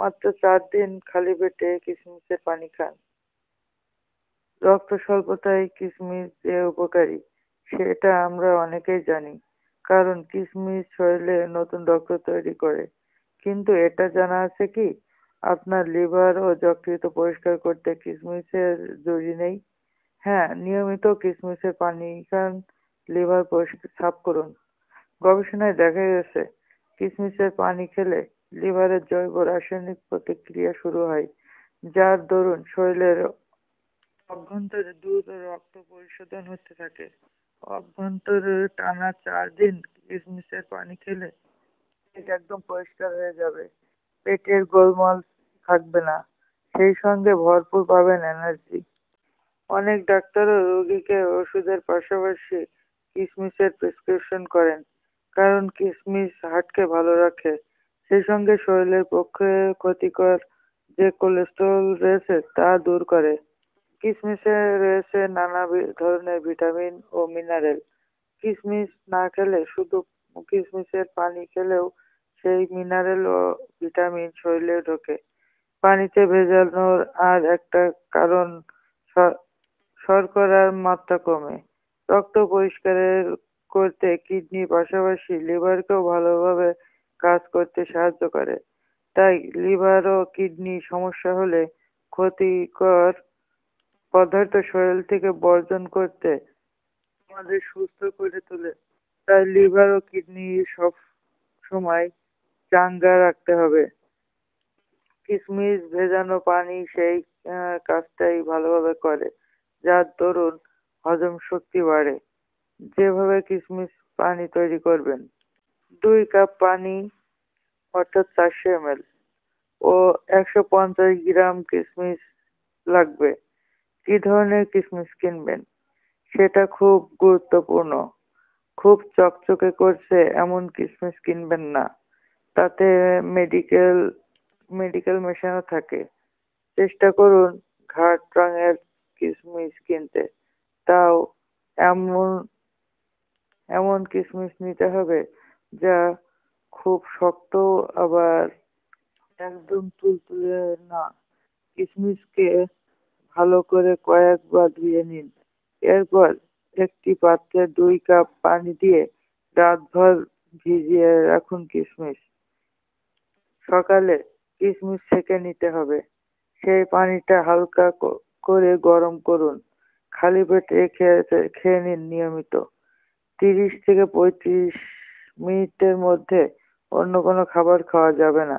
মাত্র চার দিন খালি পেটে কিশমিশের পানি খান রক্ত স্বল্পতায় কিশমিশ যে উপকারী সেটা আমরা অনেকেই জানি কারণ কিশমিশ শরীরে নতুন রক্ত তৈরি করে কিন্তু এটা জানা আছে কি আপনার লিভার ও যকৃত পরিষ্কার করতে কিশমিশের জরুরি নেই হ্যাঁ নিয়মিত কিশমিশের পানি খান লিভার পরিষ্কার সাফ করুন গবেষণায় দেখা গেছে কিশমিশের পানি খেলে লিভারের জৈব রাসায়নিক প্রতিক্রিয়া শুরু হয় যার দরুন শরীরের অভ্যন্তরে দুধ ও রক্ত পরিশোধন হতে থাকে অভ্যন্তরে টানা চার দিন কিশমিশের পানি খেলে পেট একদম পরিষ্কার হয়ে যাবে পেটের গোলমাল থাকবে না সেই সঙ্গে ভরপুর পাবেন এনার্জি অনেক ডাক্তারও রোগীকে ওষুধের পাশাপাশি কিশমিশের প্রেসক্রিপশন করেন কারণ কিশমিশ হার্টকে ভালো রাখে সেই সঙ্গে শরীরের পক্ষে ক্ষতিকর যে কোলেস্ট্রল রয়েছে তা দূর করে কিশমিশে রয়েছে নানা ধরনের ভিটামিন ও মিনারেল কিশমিশ না খেলে শুধু কিশমিশের পানি খেলেও সেই মিনারেল ও ভিটামিন শরীরে ঢোকে পানিতে ভেজানোর আর একটা কারণ শর্করার মাত্রা কমে রক্ত পরিষ্কারের করতে কিডনি পাশাপাশি লিভারকেও ভালোভাবে কাজ করতে সাহায্য করে তাই লিভার ও কিডনি সমস্যা হলে ক্ষতিকর পদার্থ শরীর থেকে বর্জন করতে আমাদের সুস্থ করে তোলে তাই লিভার ও কিডনি সব সময় চাঙ্গা রাখতে হবে কিশমিশ ভেজানো পানি সেই কাজটাই ভালোভাবে করে যার দরুন হজম শক্তি বাড়ে যেভাবে কিশমিশ পানি তৈরি করবেন দুই কাপ পানি অর্থাৎ চারশো এম ও একশো পঞ্চাশ গ্রাম কিশমিশ লাগবে কি ধরনের কিশমিশ কিনবেন সেটা খুব গুরুত্বপূর্ণ খুব চকচকে করছে এমন কিশমিশ কিনবেন না তাতে মেডিকেল মেডিকেল মেশানো থাকে চেষ্টা করুন ঘাট রঙের কিশমিশ কিনতে তাও এমন এমন কিশমিশ নিতে হবে যা খুব শক্ত আবার একদম তুলতুলে না কিশমিশকে ভালো করে কয়েকবার ধুয়ে নিন এরপর একটি পাত্রে দুই কাপ পানি দিয়ে রাতভর ভিজিয়ে রাখুন কিশমিশ সকালে কিশমিশ সেঁকে নিতে হবে সেই পানিটা হালকা করে গরম করুন খালি পেটে খেয়ে খেয়ে নিন নিয়মিত তিরিশ থেকে পঁয়ত্রিশ মিনিটের মধ্যে অন্য কোনো খাবার খাওয়া যাবে না